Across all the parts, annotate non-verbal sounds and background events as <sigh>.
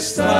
está.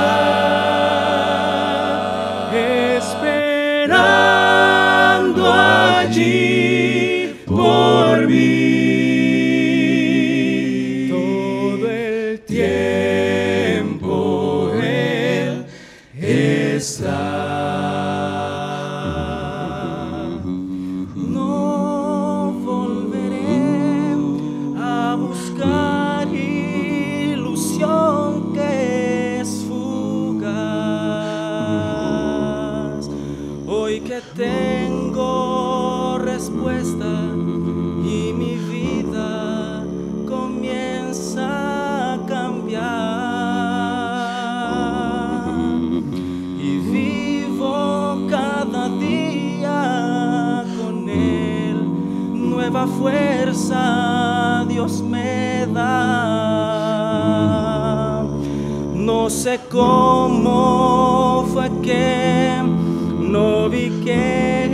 sé cómo fue que no vi que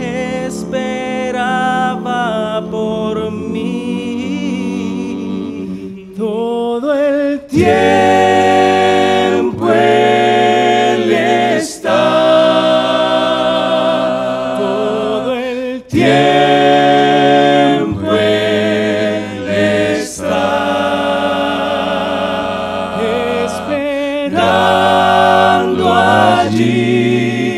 llegando allí.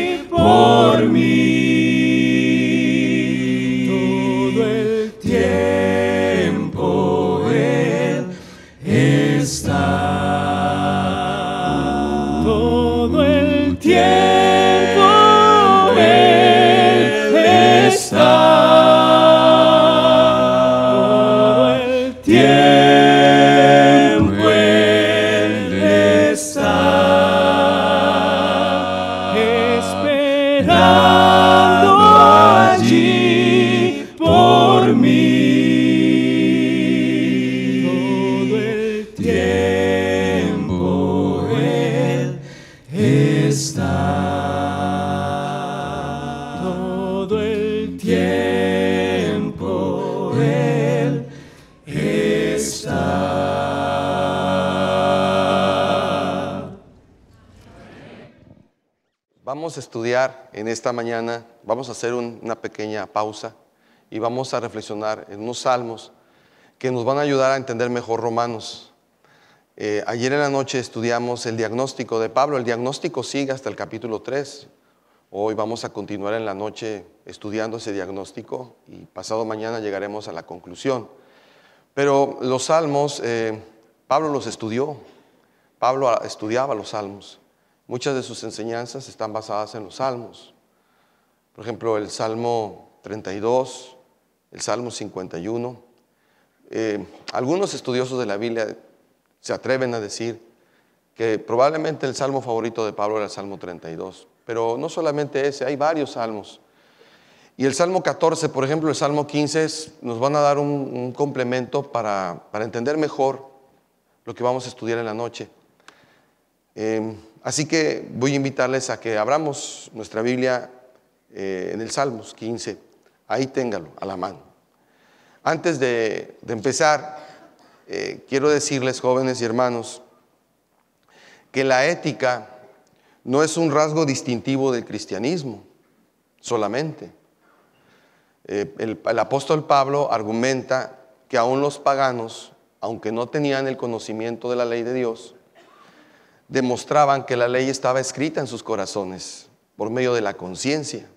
a estudiar en esta mañana, vamos a hacer una pequeña pausa y vamos a reflexionar en unos salmos que nos van a ayudar a entender mejor Romanos. Eh, ayer en la noche estudiamos el diagnóstico de Pablo, el diagnóstico sigue hasta el capítulo 3. Hoy vamos a continuar en la noche estudiando ese diagnóstico y pasado mañana llegaremos a la conclusión. Pero los salmos, eh, Pablo los estudió, Pablo estudiaba los salmos. Muchas de sus enseñanzas están basadas en los salmos. Por ejemplo, el Salmo 32, el Salmo 51. Eh, algunos estudiosos de la Biblia se atreven a decir que probablemente el salmo favorito de Pablo era el Salmo 32, pero no solamente ese, hay varios salmos. Y el Salmo 14, por ejemplo, el Salmo 15 nos van a dar un, complemento para, entender mejor lo que vamos a estudiar en la noche. Eh, Así que voy a invitarles a que abramos nuestra Biblia eh, en el Salmos 15. Ahí téngalo, a la mano. Antes de, empezar, eh, quiero decirles, jóvenes y hermanos, que la ética no es un rasgo distintivo del cristianismo solamente. Eh, el, el apóstol Pablo argumenta que aún los paganos, aunque no tenían el conocimiento de la ley de Dios, demostraban que la ley estaba escrita en sus corazones por medio de la conciencia.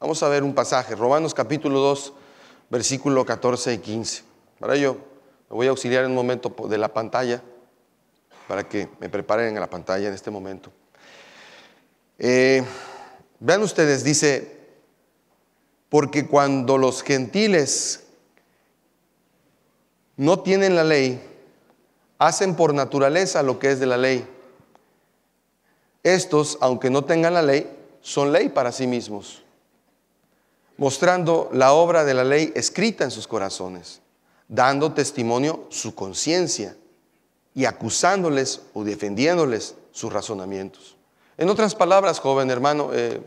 Vamos a ver un pasaje, Romanos capítulo 2, versículo 14 y 15. Para ello, me voy a auxiliar en un momento de la pantalla, para que me preparen a la pantalla en este momento. Eh, vean ustedes, dice, porque cuando los gentiles no tienen la ley, hacen por naturaleza lo que es de la ley estos, aunque no tengan la ley, son ley para sí mismos, mostrando la obra de la ley escrita en sus corazones, dando testimonio su conciencia y acusándoles o defendiéndoles sus razonamientos. En otras palabras, joven hermano, eh,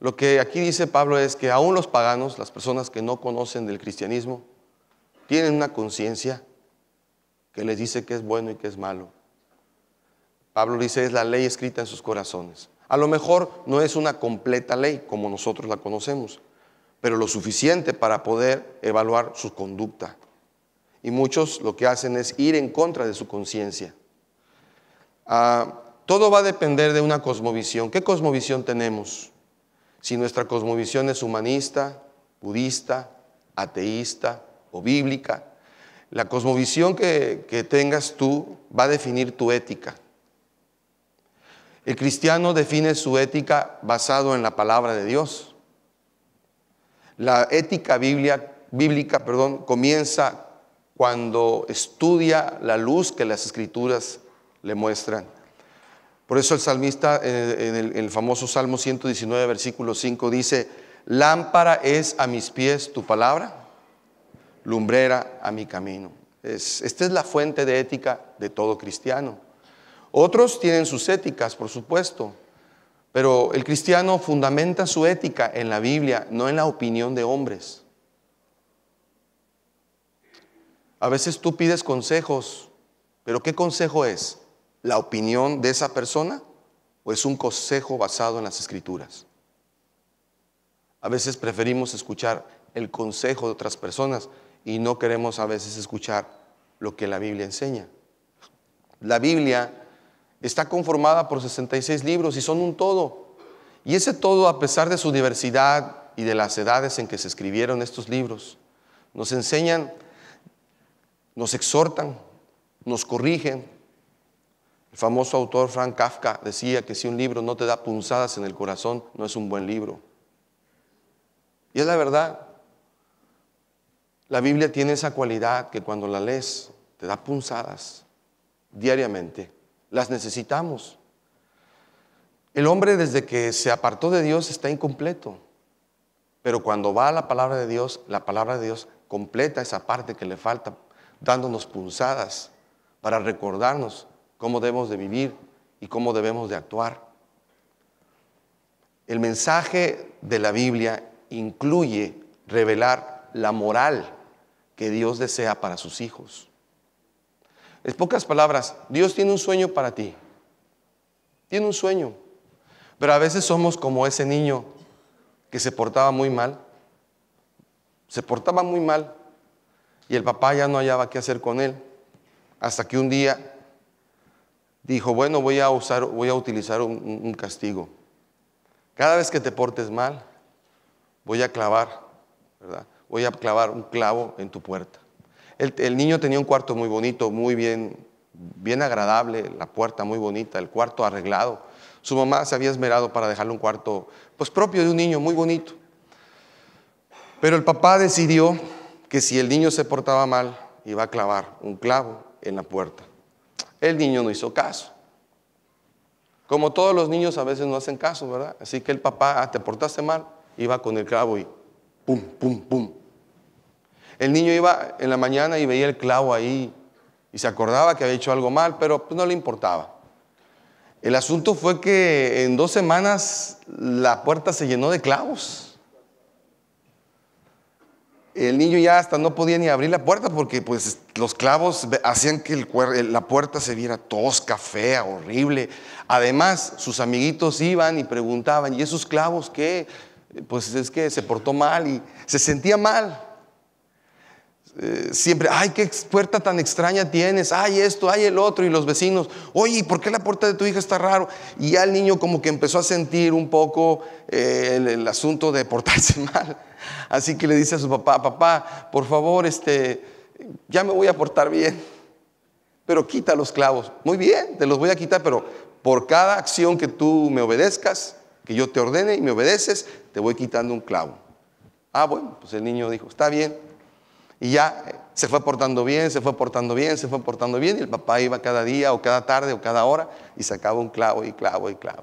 lo que aquí dice Pablo es que aún los paganos, las personas que no conocen del cristianismo, tienen una conciencia que les dice que es bueno y que es malo. Pablo dice, es la ley escrita en sus corazones. A lo mejor no es una completa ley como nosotros la conocemos, pero lo suficiente para poder evaluar su conducta. Y muchos lo que hacen es ir en contra de su conciencia. Ah, todo va a depender de una cosmovisión. ¿Qué cosmovisión tenemos? Si nuestra cosmovisión es humanista, budista, ateísta o bíblica, la cosmovisión que tengas tú va a definir tu ética. El cristiano define su ética basado en la palabra de Dios. La ética bíblica perdón, comienza cuando estudia la luz que las escrituras le muestran. Por eso el salmista eh, en el, famoso Salmo 119, versículo 5 dice, lámpara es a mis pies tu palabra, lumbrera a mi camino. esta es la fuente de ética de todo cristiano. Otros tienen sus éticas, por supuesto, pero el cristiano fundamenta su ética en la Biblia, no en la opinión de hombres. A veces tú pides consejos, pero ¿qué consejo es? ¿La opinión de esa persona o es un consejo basado en las escrituras? A veces preferimos escuchar el consejo de otras personas y no queremos a veces escuchar lo que la Biblia enseña. La Biblia está conformada por 66 libros y son un todo. Y ese todo, a pesar de su diversidad y de las edades en que se escribieron estos libros, nos enseñan, nos exhortan, nos corrigen. El famoso autor Frank Kafka decía que si un libro no te da punzadas en el corazón, no es un buen libro. Y es la verdad. La Biblia tiene esa cualidad que cuando la lees te da punzadas diariamente las necesitamos. El hombre desde que se apartó de Dios está incompleto. Pero cuando va a la palabra de Dios, la palabra de Dios completa esa parte que le falta, dándonos punzadas para recordarnos cómo debemos de vivir y cómo debemos de actuar. El mensaje de la Biblia incluye revelar la moral que Dios desea para sus hijos. En pocas palabras, Dios tiene un sueño para ti. Tiene un sueño. Pero a veces somos como ese niño que se portaba muy mal. Se portaba muy mal. Y el papá ya no hallaba qué hacer con él. Hasta que un día dijo, bueno, voy a, usar, voy a utilizar un, un castigo. Cada vez que te portes mal, voy a clavar, ¿verdad? Voy a clavar un clavo en tu puerta. El, niño tenía un cuarto muy bonito, muy bien, bien agradable, la puerta muy bonita, el cuarto arreglado. Su mamá se había esmerado para dejarle un cuarto, pues propio de un niño, muy bonito. Pero el papá decidió que si el niño se portaba mal, iba a clavar un clavo en la puerta. El niño no hizo caso. Como todos los niños a veces no hacen caso, ¿verdad? Así que el papá, ah, te portaste mal, iba con el clavo y pum, pum, pum, el niño iba en la mañana y veía el clavo ahí y se acordaba que había hecho algo mal, pero pues, no le importaba. El asunto fue que en dos semanas la puerta se llenó de clavos. El niño ya hasta no podía ni abrir la puerta porque pues los clavos hacían que la puerta se viera tosca, fea, horrible. Además, sus amiguitos iban y preguntaban, ¿y esos clavos qué? Pues es que se portó mal y se sentía mal. Eh, siempre, ay, qué puerta tan extraña tienes, ay, esto, ay, el otro, y los vecinos, oye, por qué la puerta de tu hija está raro? Y ya el niño como que empezó a sentir un poco eh, el, el, asunto de portarse <laughs> mal. Así que le dice a su papá, papá, por favor, este, ya me voy a portar bien, pero quita los clavos. Muy bien, te los voy a quitar, pero por cada acción que tú me obedezcas, que yo te ordene y me obedeces, te voy quitando un clavo. Ah, bueno, pues el niño dijo, está bien, y ya se fue portando bien, se fue portando bien, se fue portando bien. Y el papá iba cada día o cada tarde o cada hora y sacaba un clavo y clavo y clavo.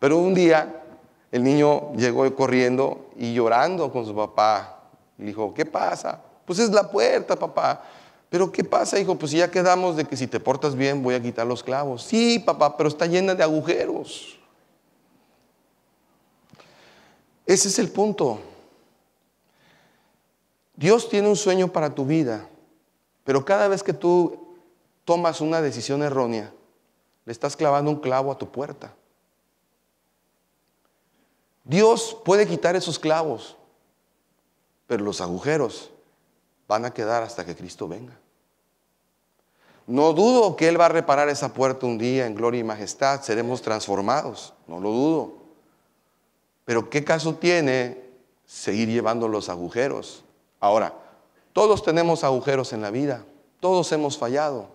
Pero un día el niño llegó corriendo y llorando con su papá. Y dijo, ¿qué pasa? Pues es la puerta, papá. Pero ¿qué pasa, hijo? Pues ya quedamos de que si te portas bien voy a quitar los clavos. Sí, papá, pero está llena de agujeros. Ese es el punto. Dios tiene un sueño para tu vida, pero cada vez que tú tomas una decisión errónea, le estás clavando un clavo a tu puerta. Dios puede quitar esos clavos, pero los agujeros van a quedar hasta que Cristo venga. No dudo que Él va a reparar esa puerta un día en gloria y majestad, seremos transformados, no lo dudo. Pero ¿qué caso tiene seguir llevando los agujeros Ahora, todos tenemos agujeros en la vida, todos hemos fallado.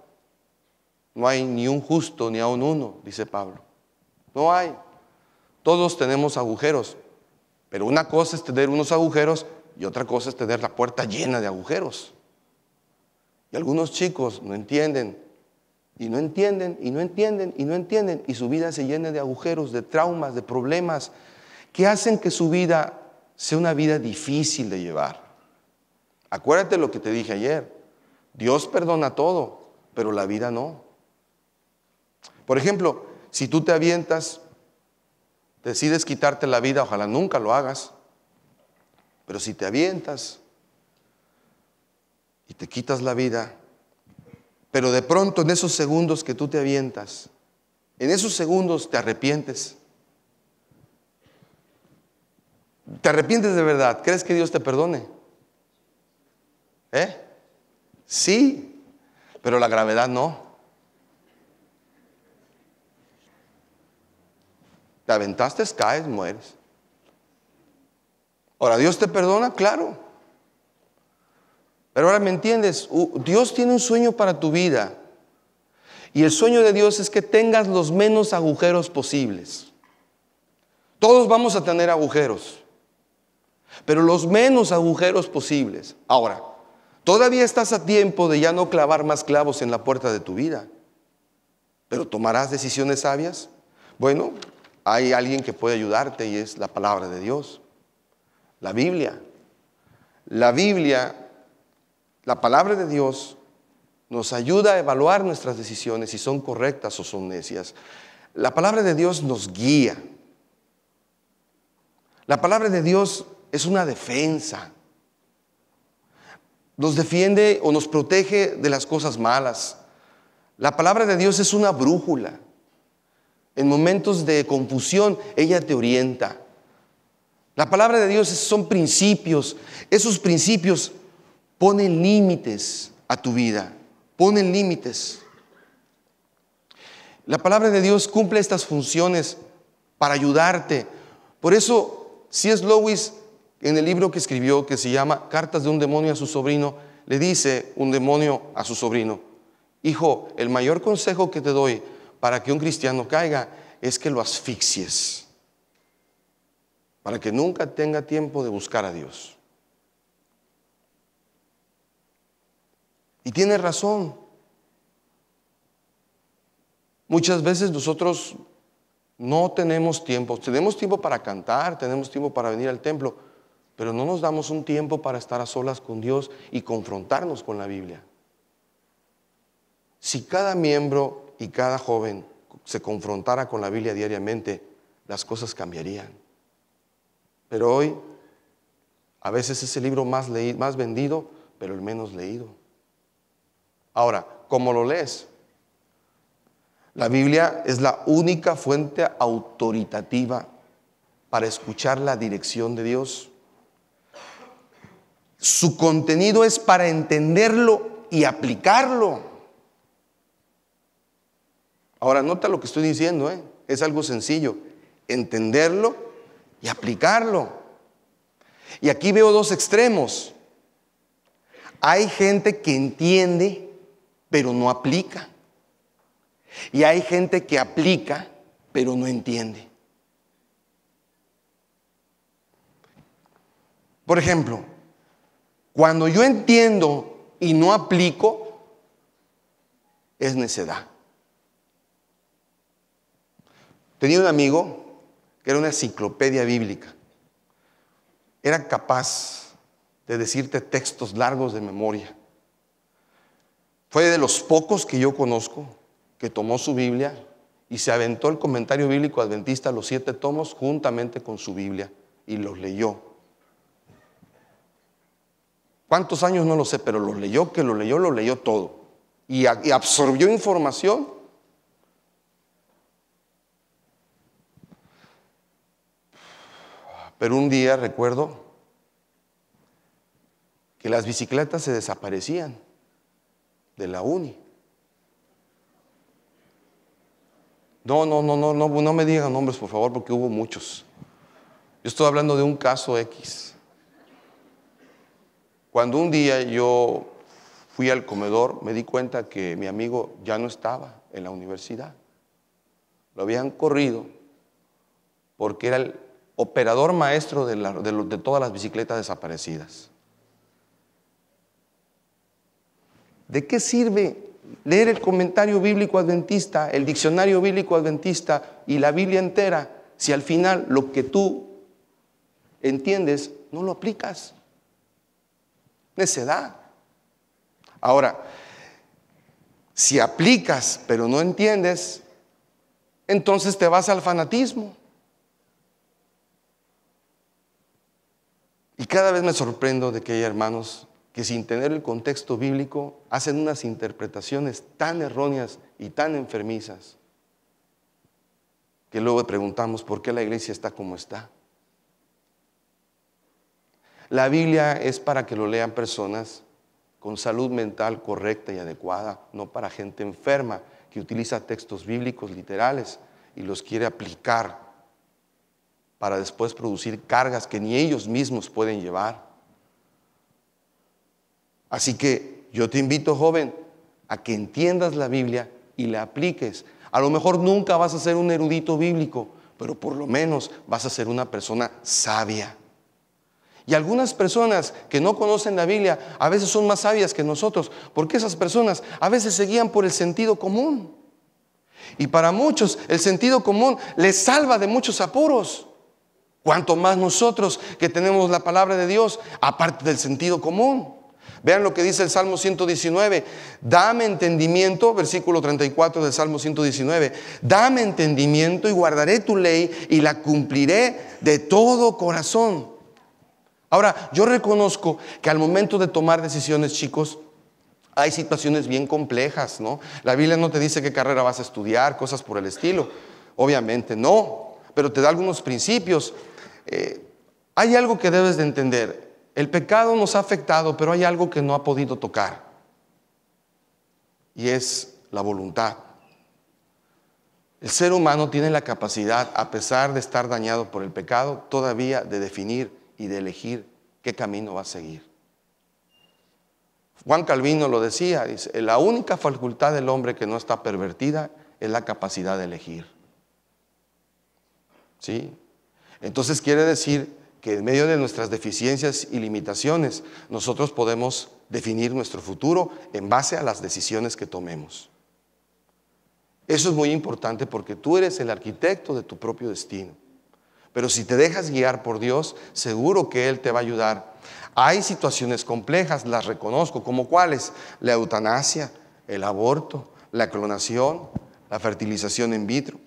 No hay ni un justo ni aún uno, dice Pablo. No hay. Todos tenemos agujeros, pero una cosa es tener unos agujeros y otra cosa es tener la puerta llena de agujeros. Y algunos chicos no entienden y no entienden y no entienden y no entienden y su vida se llena de agujeros, de traumas, de problemas que hacen que su vida sea una vida difícil de llevar. Acuérdate lo que te dije ayer. Dios perdona todo, pero la vida no. Por ejemplo, si tú te avientas, decides quitarte la vida, ojalá nunca lo hagas, pero si te avientas y te quitas la vida, pero de pronto en esos segundos que tú te avientas, en esos segundos te arrepientes. ¿Te arrepientes de verdad? ¿Crees que Dios te perdone? ¿Eh? Sí, pero la gravedad no. Te aventaste, caes, mueres. Ahora, ¿Dios te perdona? Claro. Pero ahora me entiendes, Dios tiene un sueño para tu vida. Y el sueño de Dios es que tengas los menos agujeros posibles. Todos vamos a tener agujeros, pero los menos agujeros posibles. Ahora, Todavía estás a tiempo de ya no clavar más clavos en la puerta de tu vida. Pero tomarás decisiones sabias. Bueno, hay alguien que puede ayudarte y es la palabra de Dios, la Biblia. La Biblia, la palabra de Dios nos ayuda a evaluar nuestras decisiones si son correctas o son necias. La palabra de Dios nos guía. La palabra de Dios es una defensa nos defiende o nos protege de las cosas malas. La palabra de Dios es una brújula. En momentos de confusión, ella te orienta. La palabra de Dios son principios. Esos principios ponen límites a tu vida. Ponen límites. La palabra de Dios cumple estas funciones para ayudarte. Por eso, si es Lois en el libro que escribió que se llama Cartas de un demonio a su sobrino, le dice un demonio a su sobrino, hijo, el mayor consejo que te doy para que un cristiano caiga es que lo asfixies, para que nunca tenga tiempo de buscar a Dios. Y tiene razón. Muchas veces nosotros no tenemos tiempo. Tenemos tiempo para cantar, tenemos tiempo para venir al templo, pero no nos damos un tiempo para estar a solas con Dios y confrontarnos con la Biblia. Si cada miembro y cada joven se confrontara con la Biblia diariamente, las cosas cambiarían. Pero hoy, a veces es el libro más, leído, más vendido, pero el menos leído. Ahora, ¿cómo lo lees? La Biblia es la única fuente autoritativa para escuchar la dirección de Dios. Su contenido es para entenderlo y aplicarlo. Ahora, nota lo que estoy diciendo, ¿eh? es algo sencillo. Entenderlo y aplicarlo. Y aquí veo dos extremos. Hay gente que entiende, pero no aplica. Y hay gente que aplica, pero no entiende. Por ejemplo, cuando yo entiendo y no aplico, es necedad. Tenía un amigo que era una enciclopedia bíblica. Era capaz de decirte textos largos de memoria. Fue de los pocos que yo conozco que tomó su Biblia y se aventó el comentario bíblico adventista, los siete tomos, juntamente con su Biblia, y los leyó ¿Cuántos años? No lo sé, pero lo leyó, que lo leyó, lo leyó todo. Y, absorbió información. Pero un día recuerdo que las bicicletas se desaparecían de la uni. No, no, no, no, no, no me digan nombres, por favor, porque hubo muchos. Yo estoy hablando de un caso X. Cuando un día yo fui al comedor, me di cuenta que mi amigo ya no estaba en la universidad. Lo habían corrido porque era el operador maestro de, todas las bicicletas desaparecidas. ¿De qué sirve leer el comentario bíblico adventista, el diccionario bíblico adventista y la Biblia entera si al final lo que tú entiendes no lo aplicas? Necedad. Ahora, si aplicas pero no entiendes, entonces te vas al fanatismo. Y cada vez me sorprendo de que hay hermanos que sin tener el contexto bíblico hacen unas interpretaciones tan erróneas y tan enfermizas que luego preguntamos por qué la iglesia está como está. La Biblia es para que lo lean personas con salud mental correcta y adecuada, no para gente enferma que utiliza textos bíblicos literales y los quiere aplicar para después producir cargas que ni ellos mismos pueden llevar. Así que yo te invito, joven, a que entiendas la Biblia y la apliques. A lo mejor nunca vas a ser un erudito bíblico, pero por lo menos vas a ser una persona sabia. Y algunas personas que no conocen la Biblia a veces son más sabias que nosotros, porque esas personas a veces se guían por el sentido común. Y para muchos el sentido común les salva de muchos apuros. Cuanto más nosotros que tenemos la palabra de Dios, aparte del sentido común. Vean lo que dice el Salmo 119. Dame entendimiento, versículo 34 del Salmo 119. Dame entendimiento y guardaré tu ley y la cumpliré de todo corazón. Ahora, yo reconozco que al momento de tomar decisiones, chicos, hay situaciones bien complejas, ¿no? La Biblia no te dice qué carrera vas a estudiar, cosas por el estilo. Obviamente no, pero te da algunos principios. Eh, hay algo que debes de entender. El pecado nos ha afectado, pero hay algo que no ha podido tocar. Y es la voluntad. El ser humano tiene la capacidad, a pesar de estar dañado por el pecado, todavía de definir y de elegir qué camino va a seguir. Juan Calvino lo decía, dice, la única facultad del hombre que no está pervertida es la capacidad de elegir. ¿Sí? Entonces quiere decir que en medio de nuestras deficiencias y limitaciones, nosotros podemos definir nuestro futuro en base a las decisiones que tomemos. Eso es muy importante porque tú eres el arquitecto de tu propio destino. Pero si te dejas guiar por Dios, seguro que Él te va a ayudar. Hay situaciones complejas, las reconozco, como cuáles? La eutanasia, el aborto, la clonación, la fertilización in vitro,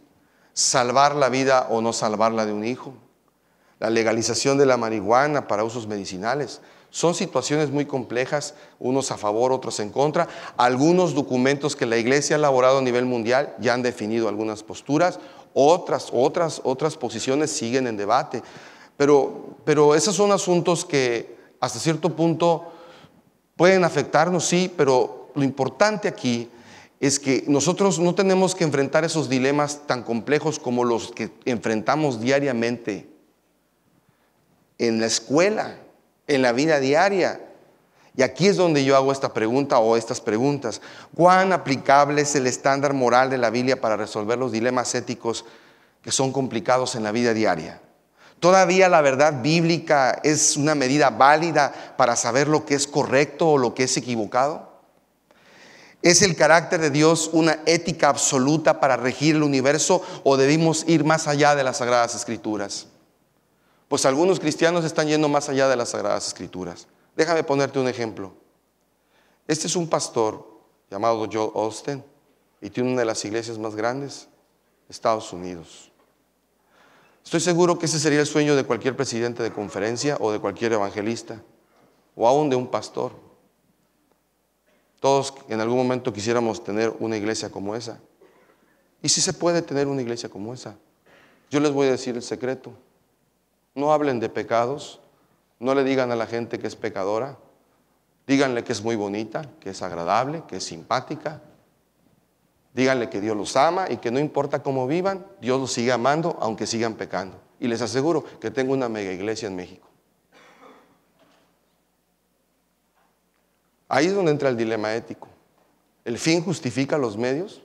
salvar la vida o no salvarla de un hijo, la legalización de la marihuana para usos medicinales. Son situaciones muy complejas, unos a favor, otros en contra. Algunos documentos que la Iglesia ha elaborado a nivel mundial ya han definido algunas posturas, otras, otras, otras posiciones siguen en debate. Pero, pero esos son asuntos que hasta cierto punto pueden afectarnos, sí, pero lo importante aquí es que nosotros no tenemos que enfrentar esos dilemas tan complejos como los que enfrentamos diariamente en la escuela, en la vida diaria, y aquí es donde yo hago esta pregunta o estas preguntas. ¿Cuán aplicable es el estándar moral de la Biblia para resolver los dilemas éticos que son complicados en la vida diaria? ¿Todavía la verdad bíblica es una medida válida para saber lo que es correcto o lo que es equivocado? ¿Es el carácter de Dios una ética absoluta para regir el universo o debimos ir más allá de las Sagradas Escrituras? Pues algunos cristianos están yendo más allá de las Sagradas Escrituras. Déjame ponerte un ejemplo. Este es un pastor llamado Joel Austin y tiene una de las iglesias más grandes, Estados Unidos. Estoy seguro que ese sería el sueño de cualquier presidente de conferencia o de cualquier evangelista o aún de un pastor. Todos en algún momento quisiéramos tener una iglesia como esa. Y si se puede tener una iglesia como esa, yo les voy a decir el secreto. No hablen de pecados, no le digan a la gente que es pecadora. Díganle que es muy bonita, que es agradable, que es simpática. Díganle que Dios los ama y que no importa cómo vivan, Dios los sigue amando aunque sigan pecando. Y les aseguro que tengo una mega iglesia en México. Ahí es donde entra el dilema ético. ¿El fin justifica los medios?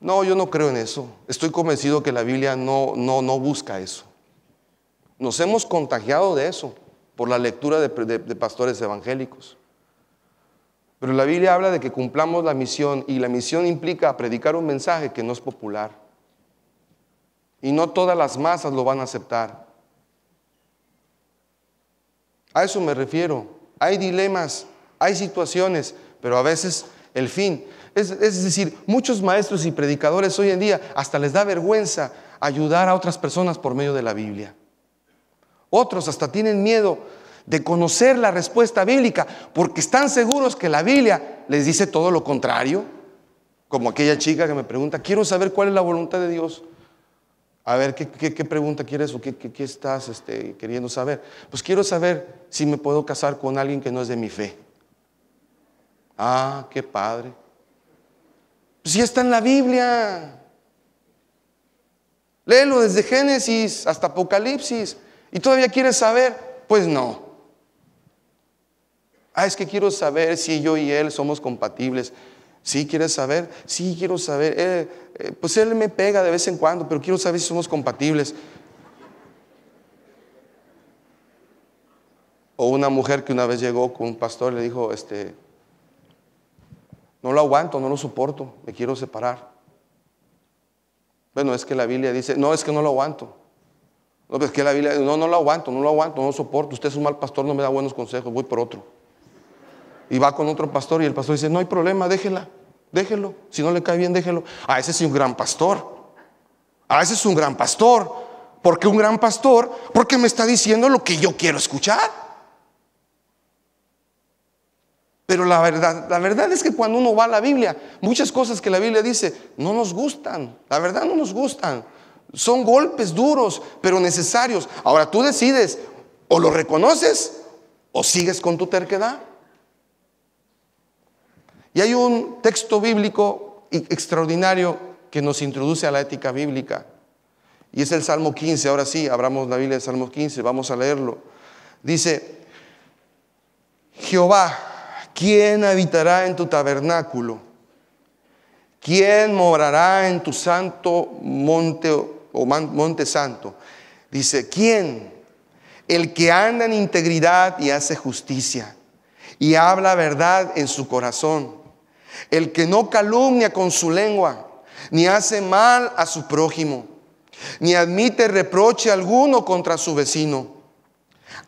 No, yo no creo en eso. Estoy convencido que la Biblia no, no, no busca eso. Nos hemos contagiado de eso por la lectura de, pastores evangélicos. Pero la Biblia habla de que cumplamos la misión y la misión implica predicar un mensaje que no es popular. Y no todas las masas lo van a aceptar. A eso me refiero. Hay dilemas, hay situaciones, pero a veces el fin. es decir, muchos maestros y predicadores hoy en día hasta les da vergüenza ayudar a otras personas por medio de la Biblia. Otros hasta tienen miedo de conocer la respuesta bíblica porque están seguros que la Biblia les dice todo lo contrario. Como aquella chica que me pregunta, quiero saber cuál es la voluntad de Dios. A ver, ¿qué, pregunta quieres o qué, estás este, queriendo saber? Pues quiero saber si me puedo casar con alguien que no es de mi fe. Ah, qué padre. Pues ya está en la Biblia. Léelo desde Génesis hasta Apocalipsis. ¿Y todavía quieres saber? Pues no. Ah, es que quiero saber si yo y él somos compatibles. Sí, quieres saber. Sí, quiero saber. Eh, eh, pues él me pega de vez en cuando, pero quiero saber si somos compatibles. O una mujer que una vez llegó con un pastor y le dijo, este, no lo aguanto, no lo soporto, me quiero separar. Bueno, es que la Biblia dice, no, es que no lo aguanto. No, es que la Biblia, no, no lo aguanto, no lo aguanto, no lo soporto. Usted es un mal pastor, no me da buenos consejos, voy por otro. Y va con otro pastor y el pastor dice, no hay problema, déjela, déjelo. Si no le cae bien, déjelo. A ah, ese es un gran pastor. a ah, ese es un gran pastor. ¿Por qué un gran pastor? Porque me está diciendo lo que yo quiero escuchar. Pero la verdad, la verdad es que cuando uno va a la Biblia, muchas cosas que la Biblia dice no nos gustan. La verdad no nos gustan. Son golpes duros, pero necesarios. Ahora tú decides, o lo reconoces o sigues con tu terquedad. Y hay un texto bíblico extraordinario que nos introduce a la ética bíblica. Y es el Salmo 15. Ahora sí, abramos la Biblia del Salmo 15, vamos a leerlo. Dice, Jehová, ¿quién habitará en tu tabernáculo? ¿Quién morará en tu santo monte o monte santo. Dice, ¿quién? El que anda en integridad y hace justicia y habla verdad en su corazón. El que no calumnia con su lengua, ni hace mal a su prójimo, ni admite reproche alguno contra su vecino.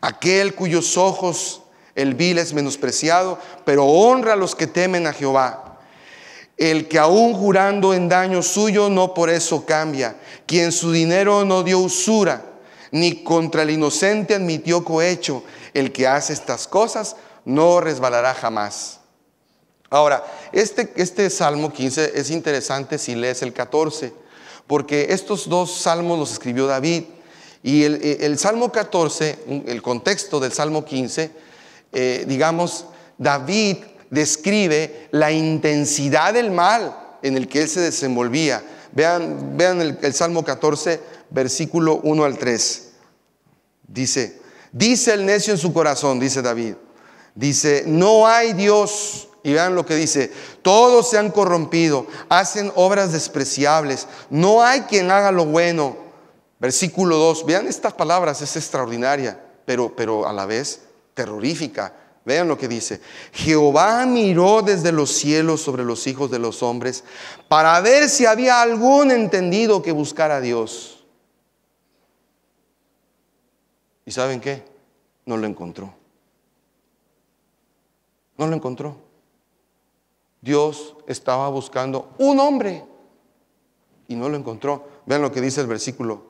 Aquel cuyos ojos el vil es menospreciado, pero honra a los que temen a Jehová el que aún jurando en daño suyo no por eso cambia, quien su dinero no dio usura, ni contra el inocente admitió cohecho, el que hace estas cosas no resbalará jamás. Ahora, este, este Salmo 15 es interesante si lees el 14, porque estos dos salmos los escribió David. Y el, eh, Salmo 14, el contexto del Salmo 15, eh, digamos, David describe la intensidad del mal en el que él se desenvolvía. Vean, el, Salmo 14, versículo 1 al 3. Dice, dice el necio en su corazón, dice David, dice, no hay Dios. Y vean lo que dice, todos se han corrompido, hacen obras despreciables, no hay quien haga lo bueno. Versículo 2, vean estas palabras, es extraordinaria, pero, pero a la vez terrorífica. Vean lo que dice. Jehová miró desde los cielos sobre los hijos de los hombres para ver si había algún entendido que buscara a Dios. ¿Y saben qué? No lo encontró. No lo encontró. Dios estaba buscando un hombre y no lo encontró. Vean lo que dice el versículo.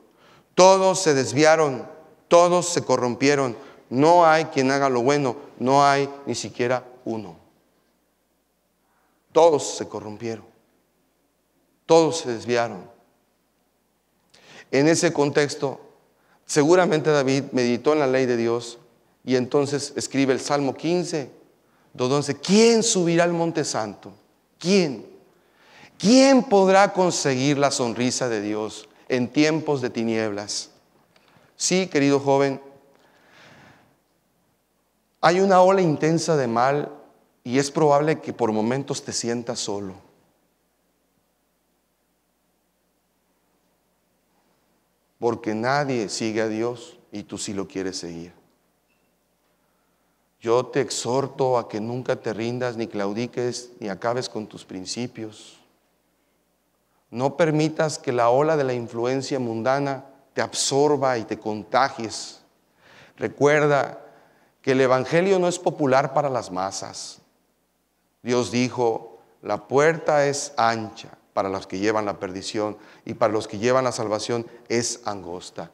Todos se desviaron, todos se corrompieron. No hay quien haga lo bueno no hay ni siquiera uno. Todos se corrompieron, todos se desviaron. En ese contexto, seguramente David meditó en la ley de Dios y entonces escribe el Salmo 15, donde ¿quién subirá al monte santo? ¿Quién? ¿Quién podrá conseguir la sonrisa de Dios en tiempos de tinieblas? Sí, querido joven, hay una ola intensa de mal y es probable que por momentos te sientas solo. Porque nadie sigue a Dios y tú sí lo quieres seguir. Yo te exhorto a que nunca te rindas, ni claudiques, ni acabes con tus principios. No permitas que la ola de la influencia mundana te absorba y te contagies. Recuerda que el Evangelio no es popular para las masas. Dios dijo, la puerta es ancha para los que llevan la perdición y para los que llevan la salvación es angosta.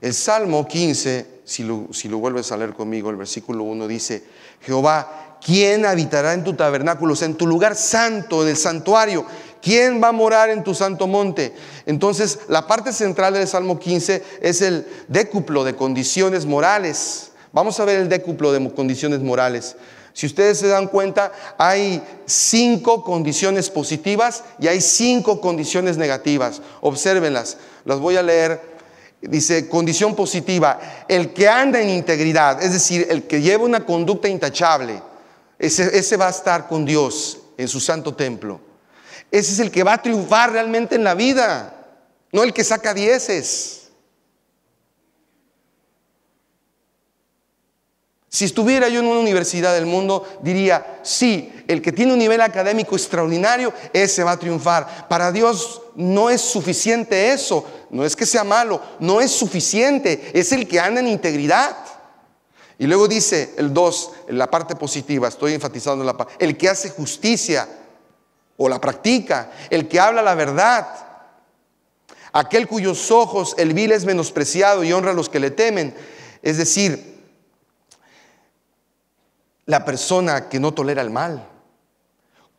El Salmo 15, si lo, vuelves a leer conmigo, el versículo 1 dice, Jehová, ¿quién habitará en tu tabernáculo, o sea, en tu lugar santo, en el santuario? ¿Quién va a morar en tu santo monte? Entonces, la parte central del Salmo 15 es el décuplo de condiciones morales Vamos a ver el décuplo de condiciones morales. Si ustedes se dan cuenta, hay cinco condiciones positivas y hay cinco condiciones negativas. Obsérvenlas, las voy a leer. Dice, condición positiva, el que anda en integridad, es decir, el que lleva una conducta intachable, ese, ese va a estar con Dios en su santo templo. Ese es el que va a triunfar realmente en la vida, no el que saca dieces. Si estuviera yo en una universidad del mundo, diría, sí, el que tiene un nivel académico extraordinario, ese va a triunfar. Para Dios no es suficiente eso, no es que sea malo, no es suficiente, es el que anda en integridad. Y luego dice el 2, la parte positiva, estoy enfatizando la parte, el que hace justicia o la practica, el que habla la verdad, aquel cuyos ojos el vil es menospreciado y honra a los que le temen. Es decir, la persona que no tolera el mal.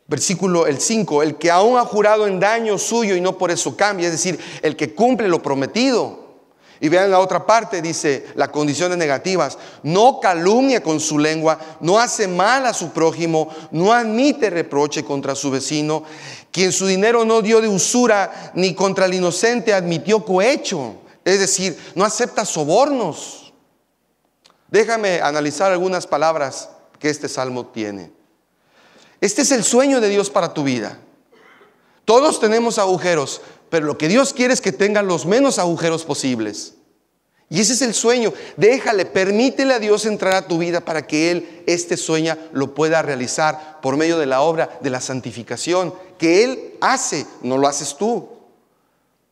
Versículo el 5, el que aún ha jurado en daño suyo y no por eso cambia, es decir, el que cumple lo prometido. Y vean la otra parte, dice, las condiciones negativas. No calumnia con su lengua, no hace mal a su prójimo, no admite reproche contra su vecino, quien su dinero no dio de usura, ni contra el inocente admitió cohecho. Es decir, no acepta sobornos. Déjame analizar algunas palabras que este salmo tiene. Este es el sueño de Dios para tu vida. Todos tenemos agujeros, pero lo que Dios quiere es que tengan los menos agujeros posibles. Y ese es el sueño. Déjale, permítele a Dios entrar a tu vida para que Él este sueño lo pueda realizar por medio de la obra de la santificación que Él hace, no lo haces tú.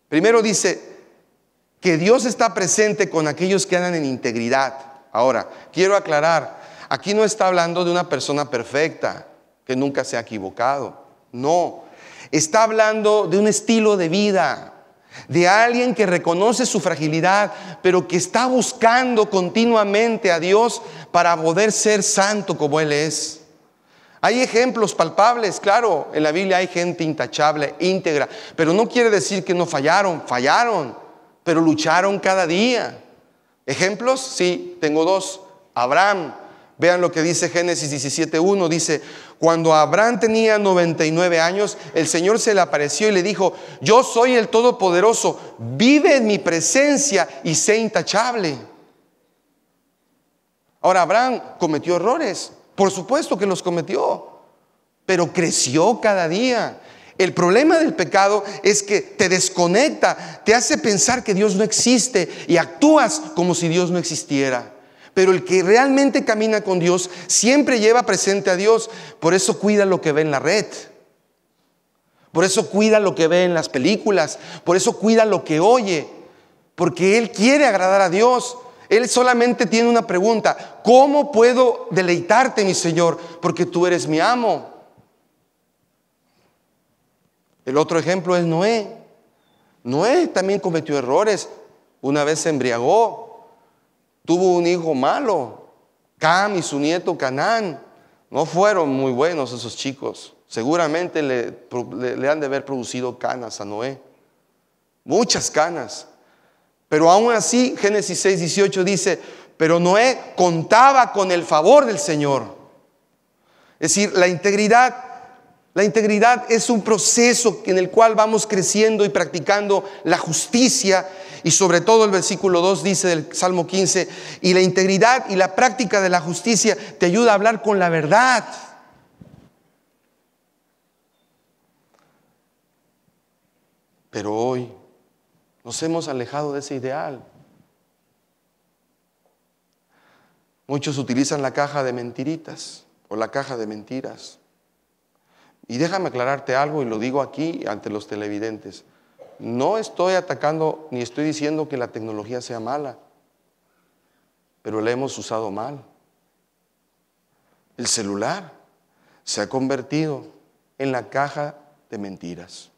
Primero dice que Dios está presente con aquellos que andan en integridad. Ahora, quiero aclarar, Aquí no está hablando de una persona perfecta, que nunca se ha equivocado. No, está hablando de un estilo de vida, de alguien que reconoce su fragilidad, pero que está buscando continuamente a Dios para poder ser santo como Él es. Hay ejemplos palpables, claro, en la Biblia hay gente intachable, íntegra, pero no quiere decir que no fallaron, fallaron, pero lucharon cada día. ¿Ejemplos? Sí, tengo dos. Abraham, Vean lo que dice Génesis 17.1. Dice, cuando Abraham tenía 99 años, el Señor se le apareció y le dijo, yo soy el Todopoderoso, vive en mi presencia y sé intachable. Ahora, Abraham cometió errores, por supuesto que los cometió, pero creció cada día. El problema del pecado es que te desconecta, te hace pensar que Dios no existe y actúas como si Dios no existiera. Pero el que realmente camina con Dios siempre lleva presente a Dios. Por eso cuida lo que ve en la red. Por eso cuida lo que ve en las películas. Por eso cuida lo que oye. Porque Él quiere agradar a Dios. Él solamente tiene una pregunta. ¿Cómo puedo deleitarte, mi Señor? Porque tú eres mi amo. El otro ejemplo es Noé. Noé también cometió errores. Una vez se embriagó, tuvo un hijo malo, Cam y su nieto Canán No fueron muy buenos esos chicos. Seguramente le, han de haber producido canas a Noé. Muchas canas. Pero aún así, Génesis 6, dice, pero Noé contaba con el favor del Señor. Es decir, la integridad la integridad es un proceso en el cual vamos creciendo y practicando la justicia y sobre todo el versículo 2 dice del Salmo 15, y la integridad y la práctica de la justicia te ayuda a hablar con la verdad. Pero hoy nos hemos alejado de ese ideal. Muchos utilizan la caja de mentiritas o la caja de mentiras y déjame aclararte algo y lo digo aquí ante los televidentes. No estoy atacando ni estoy diciendo que la tecnología sea mala, pero la hemos usado mal. El celular se ha convertido en la caja de mentiras.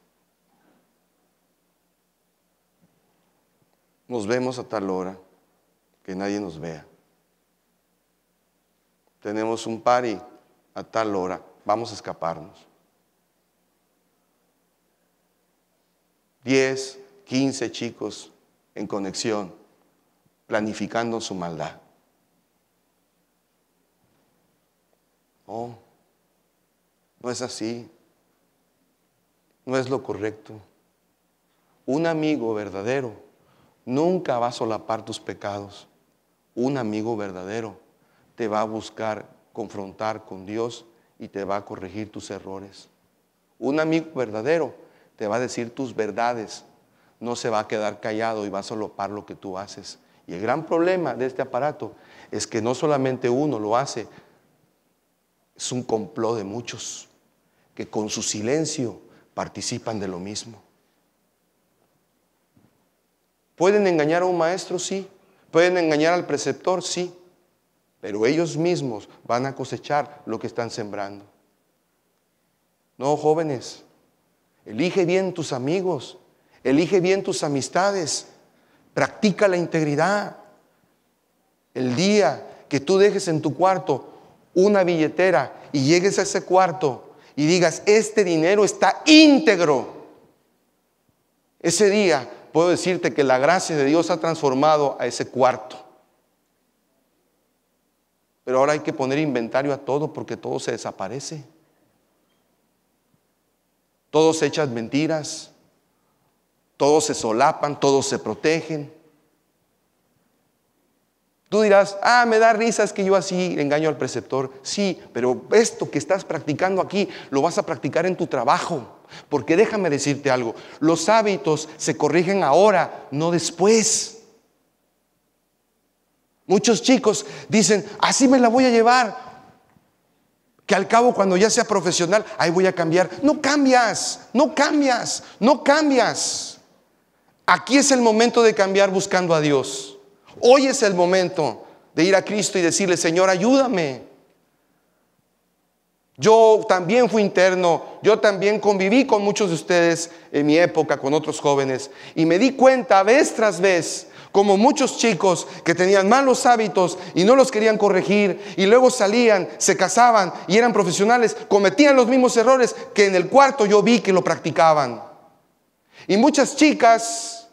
Nos vemos a tal hora que nadie nos vea. Tenemos un pari a tal hora, vamos a escaparnos. 10, 15 chicos en conexión, planificando su maldad. No, no es así. No es lo correcto. Un amigo verdadero nunca va a solapar tus pecados. Un amigo verdadero te va a buscar confrontar con Dios y te va a corregir tus errores. Un amigo verdadero te va a decir tus verdades, no se va a quedar callado y va a solopar lo que tú haces. Y el gran problema de este aparato es que no solamente uno lo hace, es un complot de muchos que con su silencio participan de lo mismo. ¿Pueden engañar a un maestro? Sí. ¿Pueden engañar al preceptor? Sí. Pero ellos mismos van a cosechar lo que están sembrando. No, jóvenes, Elige bien tus amigos, elige bien tus amistades, practica la integridad. El día que tú dejes en tu cuarto una billetera y llegues a ese cuarto y digas, este dinero está íntegro, ese día puedo decirte que la gracia de Dios ha transformado a ese cuarto. Pero ahora hay que poner inventario a todo porque todo se desaparece todos echan mentiras, todos se solapan, todos se protegen. Tú dirás, ah, me da risa, es que yo así engaño al preceptor. Sí, pero esto que estás practicando aquí lo vas a practicar en tu trabajo. Porque déjame decirte algo, los hábitos se corrigen ahora, no después. Muchos chicos dicen, así me la voy a llevar, que al cabo cuando ya sea profesional, ahí voy a cambiar. No cambias, no cambias, no cambias. Aquí es el momento de cambiar buscando a Dios. Hoy es el momento de ir a Cristo y decirle, Señor, ayúdame. Yo también fui interno, yo también conviví con muchos de ustedes en mi época, con otros jóvenes, y me di cuenta vez tras vez como muchos chicos que tenían malos hábitos y no los querían corregir y luego salían, se casaban y eran profesionales, cometían los mismos errores que en el cuarto yo vi que lo practicaban. Y muchas chicas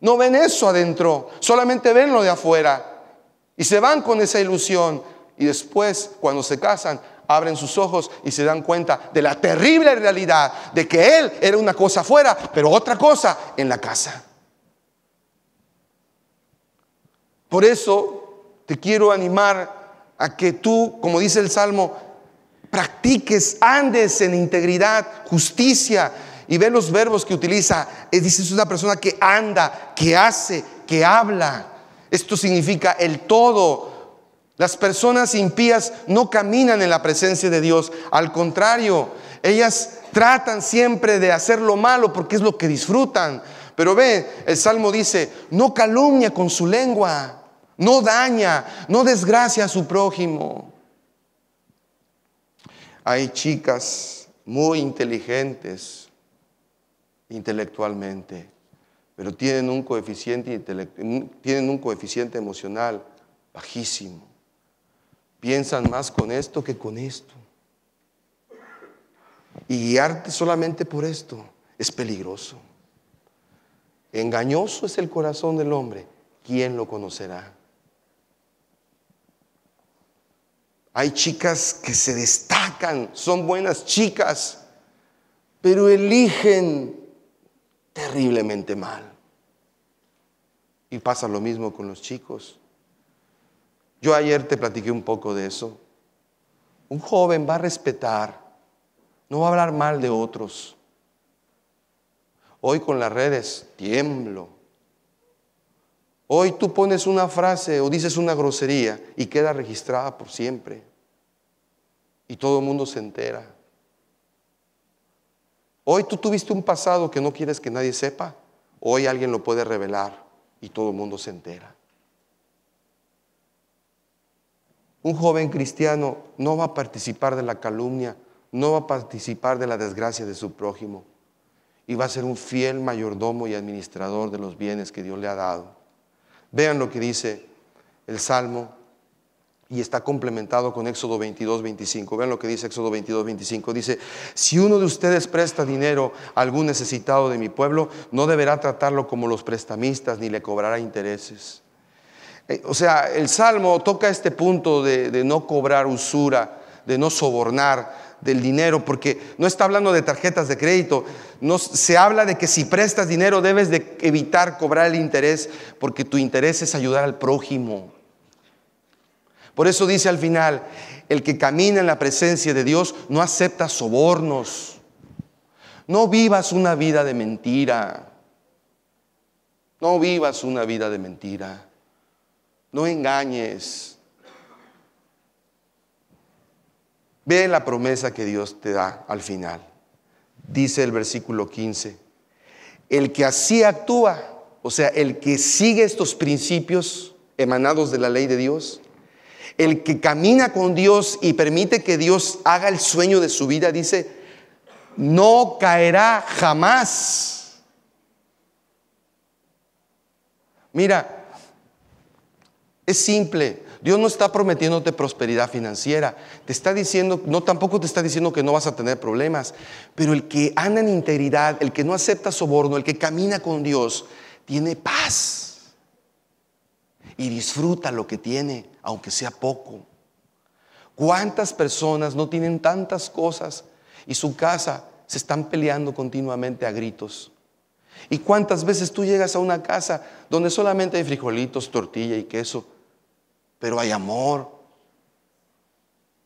no ven eso adentro, solamente ven lo de afuera y se van con esa ilusión y después cuando se casan abren sus ojos y se dan cuenta de la terrible realidad de que él era una cosa afuera, pero otra cosa en la casa. Por eso te quiero animar a que tú, como dice el Salmo, practiques, andes en integridad, justicia. Y ve los verbos que utiliza. Es, dice, es una persona que anda, que hace, que habla. Esto significa el todo. Las personas impías no caminan en la presencia de Dios. Al contrario, ellas tratan siempre de hacer lo malo porque es lo que disfrutan. Pero ve, el Salmo dice, no calumnia con su lengua, no daña, no desgracia a su prójimo. Hay chicas muy inteligentes intelectualmente, pero tienen un coeficiente, tienen un coeficiente emocional bajísimo. Piensan más con esto que con esto. Y guiarte solamente por esto es peligroso. Engañoso es el corazón del hombre. ¿Quién lo conocerá? Hay chicas que se destacan, son buenas chicas, pero eligen terriblemente mal. Y pasa lo mismo con los chicos. Yo ayer te platiqué un poco de eso. Un joven va a respetar, no va a hablar mal de otros, Hoy con las redes tiemblo. Hoy tú pones una frase o dices una grosería y queda registrada por siempre. Y todo el mundo se entera. Hoy tú tuviste un pasado que no quieres que nadie sepa. Hoy alguien lo puede revelar y todo el mundo se entera. Un joven cristiano no va a participar de la calumnia, no va a participar de la desgracia de su prójimo y va a ser un fiel mayordomo y administrador de los bienes que Dios le ha dado. Vean lo que dice el Salmo y está complementado con Éxodo 22, 25. Vean lo que dice Éxodo 22, 25. Dice, si uno de ustedes presta dinero a algún necesitado de mi pueblo, no deberá tratarlo como los prestamistas ni le cobrará intereses. Eh, o sea, el Salmo toca este punto de, de no cobrar usura, de no sobornar, del dinero, porque no está hablando de tarjetas de crédito, no, se habla de que si prestas dinero debes de evitar cobrar el interés, porque tu interés es ayudar al prójimo. Por eso dice al final, el que camina en la presencia de Dios no acepta sobornos. No vivas una vida de mentira. No vivas una vida de mentira. No engañes. Ve la promesa que Dios te da al final. Dice el versículo 15, el que así actúa, o sea, el que sigue estos principios emanados de la ley de Dios, el que camina con Dios y permite que Dios haga el sueño de su vida, dice, no caerá jamás. Mira, es simple. Dios no está prometiéndote prosperidad financiera. Te está diciendo, no tampoco te está diciendo que no vas a tener problemas, pero el que anda en integridad, el que no acepta soborno, el que camina con Dios, tiene paz. Y disfruta lo que tiene, aunque sea poco. ¿Cuántas personas no tienen tantas cosas y su casa se están peleando continuamente a gritos? ¿Y cuántas veces tú llegas a una casa donde solamente hay frijolitos, tortilla y queso? pero hay amor,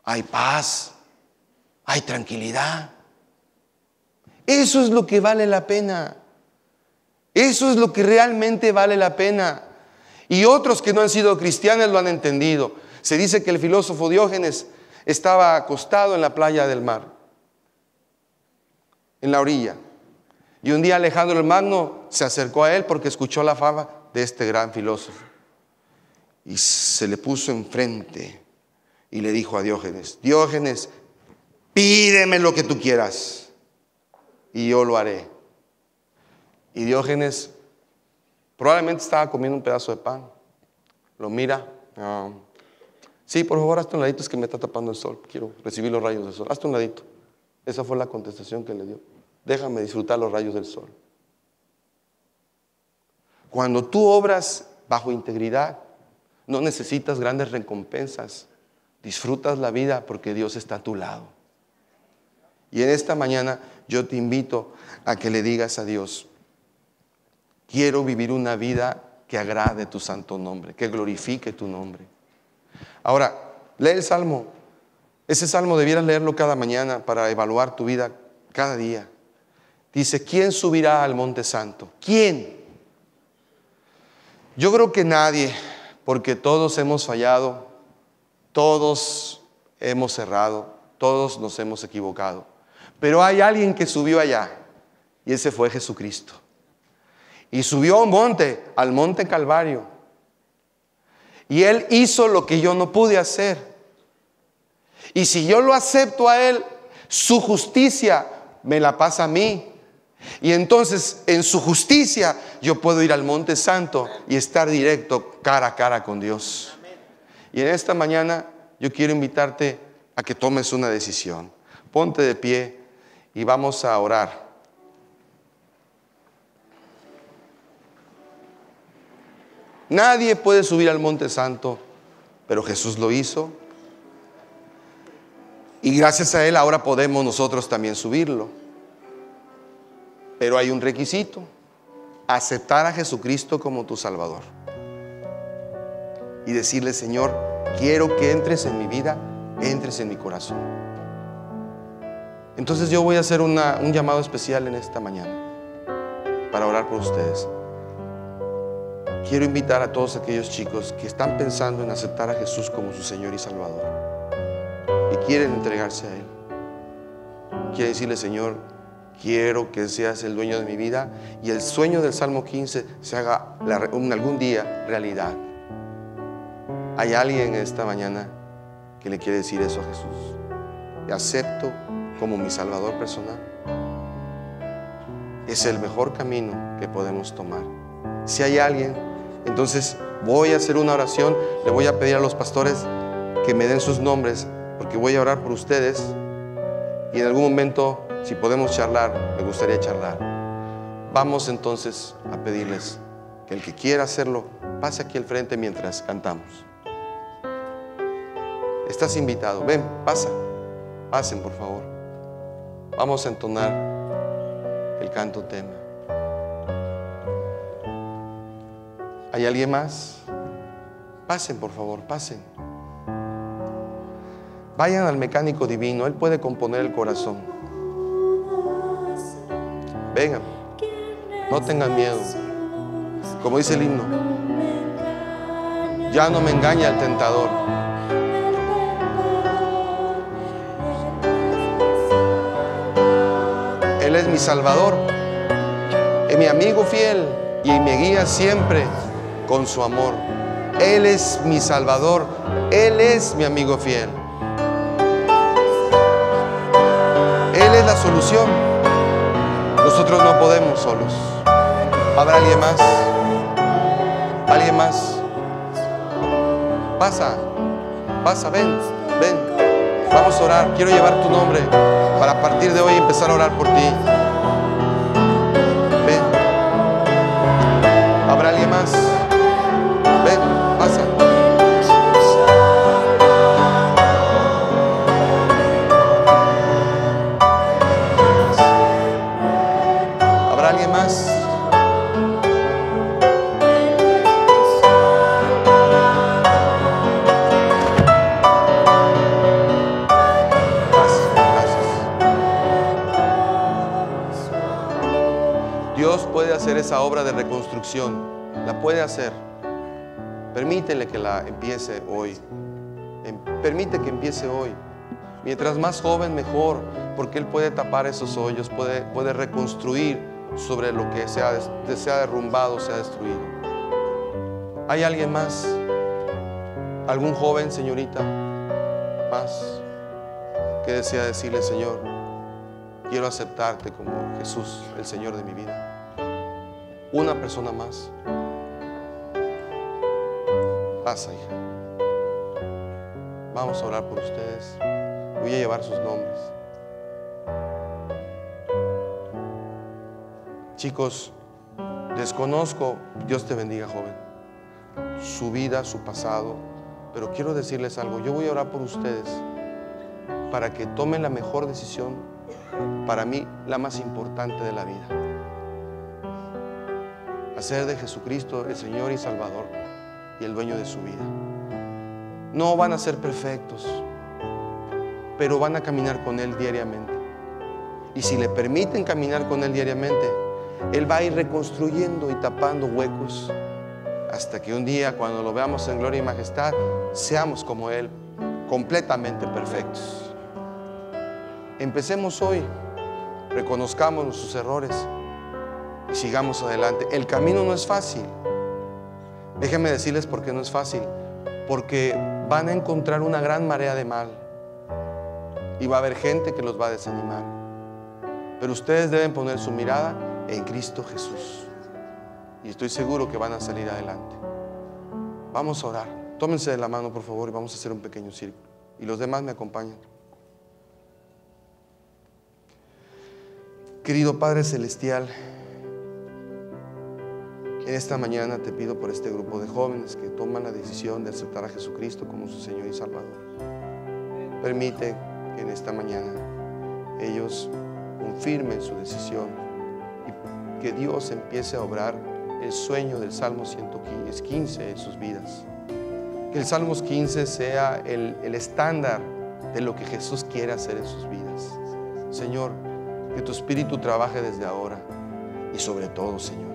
hay paz, hay tranquilidad. Eso es lo que vale la pena. Eso es lo que realmente vale la pena. Y otros que no han sido cristianos lo han entendido. Se dice que el filósofo Diógenes estaba acostado en la playa del mar, en la orilla. Y un día Alejandro el Magno se acercó a él porque escuchó la fama de este gran filósofo y se le puso enfrente y le dijo a Diógenes, Diógenes, pídeme lo que tú quieras y yo lo haré. Y Diógenes probablemente estaba comiendo un pedazo de pan, lo mira, ah, sí, por favor, hazte un ladito, es que me está tapando el sol, quiero recibir los rayos del sol, hazte un ladito. Esa fue la contestación que le dio, déjame disfrutar los rayos del sol. Cuando tú obras bajo integridad, no necesitas grandes recompensas. Disfrutas la vida porque Dios está a tu lado. Y en esta mañana yo te invito a que le digas a Dios, quiero vivir una vida que agrade tu santo nombre, que glorifique tu nombre. Ahora, lee el Salmo. Ese Salmo debieras leerlo cada mañana para evaluar tu vida cada día. Dice, ¿quién subirá al monte santo? ¿Quién? Yo creo que nadie porque todos hemos fallado, todos hemos errado, todos nos hemos equivocado. Pero hay alguien que subió allá y ese fue Jesucristo. Y subió a un monte, al monte Calvario. Y él hizo lo que yo no pude hacer. Y si yo lo acepto a él, su justicia me la pasa a mí. Y entonces en su justicia yo puedo ir al Monte Santo y estar directo cara a cara con Dios. Y en esta mañana yo quiero invitarte a que tomes una decisión. Ponte de pie y vamos a orar. Nadie puede subir al Monte Santo, pero Jesús lo hizo. Y gracias a Él ahora podemos nosotros también subirlo. Pero hay un requisito, aceptar a Jesucristo como tu Salvador. Y decirle, Señor, quiero que entres en mi vida, entres en mi corazón. Entonces yo voy a hacer un llamado especial en esta mañana para orar por ustedes. Quiero invitar a todos aquellos chicos que están pensando en aceptar a Jesús como su Señor y Salvador y quieren entregarse a Él. Quiero decirle, Señor, Quiero que seas el dueño de mi vida y el sueño del Salmo 15 se haga algún día realidad. Hay alguien esta mañana que le quiere decir eso a Jesús. Te acepto como mi Salvador personal. Es el mejor camino que podemos tomar. Si hay alguien, entonces voy a hacer una oración. Le voy a pedir a los pastores que me den sus nombres porque voy a orar por ustedes y en algún momento si podemos charlar, me gustaría charlar. Vamos entonces a pedirles que el que quiera hacerlo pase aquí al frente mientras cantamos. Estás invitado, ven, pasa, pasen por favor. Vamos a entonar el canto tema. ¿Hay alguien más? Pasen por favor, pasen. Vayan al mecánico divino, Él puede componer el corazón. Vengan. No tengan miedo. Como dice el himno. Ya no me engaña el tentador. Él es mi salvador, es mi amigo fiel y me guía siempre con su amor. Él es mi salvador, Él es mi amigo fiel. Él es la solución. Nosotros no podemos solos. ¿Habrá alguien más? ¿Alguien más? Pasa, pasa, ven, ven. Vamos a orar. Quiero llevar tu nombre para a partir de hoy empezar a orar por ti. hacer esa obra de reconstrucción, la puede hacer. Permítele que la empiece hoy. Em, permite que empiece hoy. Mientras más joven, mejor, porque Él puede tapar esos hoyos, puede, reconstruir sobre lo que se ha, se ha derrumbado, se ha destruido. ¿Hay alguien más? ¿Algún joven, señorita, más que desea decirle, Señor, quiero aceptarte como Jesús, el Señor de mi vida? Una persona más. Pasa, hija. Vamos a orar por ustedes. Voy a llevar sus nombres. Chicos, desconozco, Dios te bendiga, joven, su vida, su pasado, pero quiero decirles algo. Yo voy a orar por ustedes para que tomen la mejor decisión, para mí la más importante de la vida ser de Jesucristo el Señor y Salvador y el dueño de su vida. No van a ser perfectos, pero van a caminar con Él diariamente. Y si le permiten caminar con Él diariamente, Él va a ir reconstruyendo y tapando huecos hasta que un día, cuando lo veamos en gloria y majestad, seamos como Él, completamente perfectos. Empecemos hoy, reconozcamos sus errores sigamos adelante. El camino no es fácil. Déjenme decirles por qué no es fácil. Porque van a encontrar una gran marea de mal. Y va a haber gente que los va a desanimar. Pero ustedes deben poner su mirada en Cristo Jesús. Y estoy seguro que van a salir adelante. Vamos a orar. Tómense de la mano, por favor, y vamos a hacer un pequeño círculo. Y los demás me acompañan. Querido Padre Celestial, en esta mañana te pido por este grupo de jóvenes que toman la decisión de aceptar a Jesucristo como su Señor y Salvador. Permite que en esta mañana ellos confirmen su decisión y que Dios empiece a obrar el sueño del Salmo 115 en sus vidas. Que el Salmo 15 sea el, el estándar de lo que Jesús quiere hacer en sus vidas. Señor, que tu espíritu trabaje desde ahora y sobre todo, Señor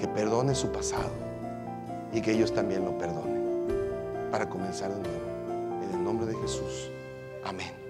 que perdone su pasado y que ellos también lo perdonen para comenzar de nuevo. En el nombre de Jesús. Amén.